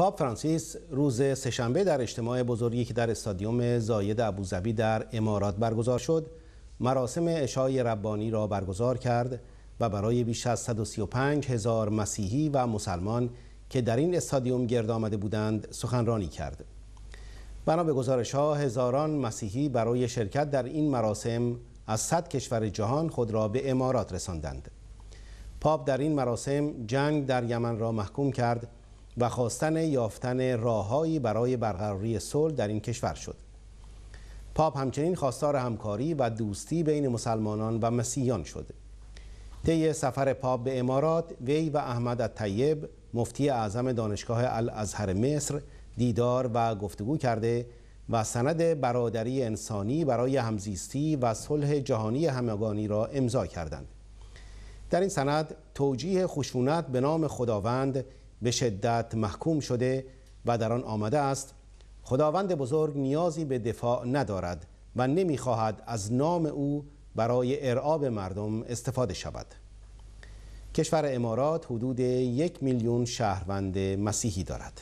پاپ فرانسیس روز سهشنبه در اجتماع بزرگی که در استادیوم زاید ابوظبی در امارات برگزار شد مراسم اشای ربانی را برگزار کرد و برای بیش از 135 هزار مسیحی و مسلمان که در این استادیوم گرد آمده بودند سخنرانی کرد بنا به گزارش ها هزاران مسیحی برای شرکت در این مراسم از 100 کشور جهان خود را به امارات رساندند پاپ در این مراسم جنگ در یمن را محکوم کرد و خواستن یافتن راههایی برای برقراری صلح در این کشور شد پاپ همچنین خواستار همکاری و دوستی بین مسلمانان و مسیحیان شد طی سفر پاپ به امارات وی و احمد الطیب مفتی اعظم دانشگاه الازهر مصر دیدار و گفتگو کرده و سند برادری انسانی برای همزیستی و صلح جهانی همگانی را امضا کردند در این سند توجیه خشونت به نام خداوند به شدت محکوم شده و در آن آمده است خداوند بزرگ نیازی به دفاع ندارد و نمیخواهد از نام او برای ارعاب مردم استفاده شود کشور امارات حدود یک میلیون شهروند مسیحی دارد